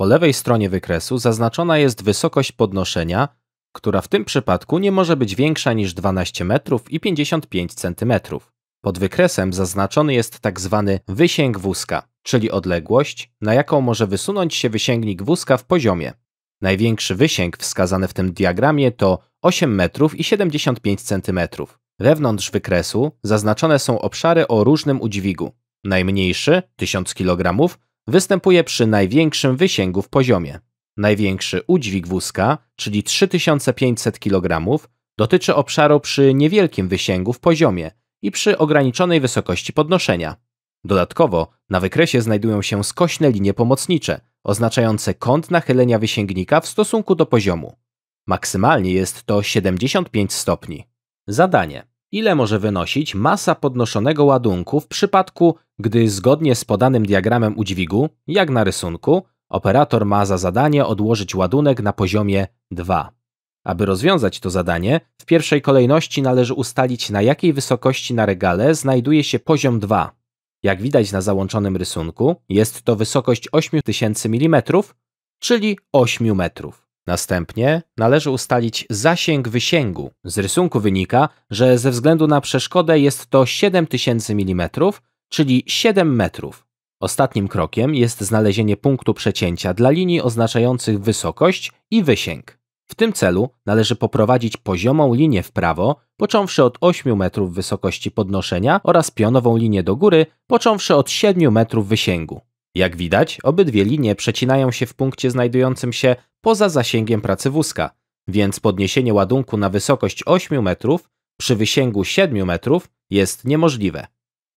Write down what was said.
Po lewej stronie wykresu zaznaczona jest wysokość podnoszenia, która w tym przypadku nie może być większa niż 12 metrów i 55 cm. Pod wykresem zaznaczony jest tak zwany wysięg wózka, czyli odległość, na jaką może wysunąć się wysięgnik wózka w poziomie. Największy wysięg wskazany w tym diagramie to 8 metrów i 75 cm. Wewnątrz wykresu zaznaczone są obszary o różnym udźwigu. Najmniejszy 1000 kg występuje przy największym wysięgu w poziomie. Największy udźwig wózka, czyli 3500 kg, dotyczy obszaru przy niewielkim wysięgu w poziomie i przy ograniczonej wysokości podnoszenia. Dodatkowo na wykresie znajdują się skośne linie pomocnicze, oznaczające kąt nachylenia wysięgnika w stosunku do poziomu. Maksymalnie jest to 75 stopni. Zadanie ile może wynosić masa podnoszonego ładunku w przypadku, gdy zgodnie z podanym diagramem udźwigu, jak na rysunku, operator ma za zadanie odłożyć ładunek na poziomie 2. Aby rozwiązać to zadanie, w pierwszej kolejności należy ustalić na jakiej wysokości na regale znajduje się poziom 2. Jak widać na załączonym rysunku, jest to wysokość 8000 mm, czyli 8 metrów. Następnie należy ustalić zasięg wysięgu. Z rysunku wynika, że ze względu na przeszkodę jest to 7000 mm, czyli 7 metrów. Ostatnim krokiem jest znalezienie punktu przecięcia dla linii oznaczających wysokość i wysięg. W tym celu należy poprowadzić poziomą linię w prawo, począwszy od 8 metrów wysokości podnoszenia oraz pionową linię do góry, począwszy od 7 metrów wysięgu. Jak widać, obydwie linie przecinają się w punkcie znajdującym się poza zasięgiem pracy wózka, więc podniesienie ładunku na wysokość 8 metrów przy wysięgu 7 metrów jest niemożliwe.